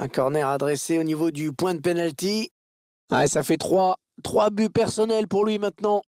Un corner adressé au niveau du point de pénalty. Ah, ça fait trois 3 buts personnels pour lui maintenant.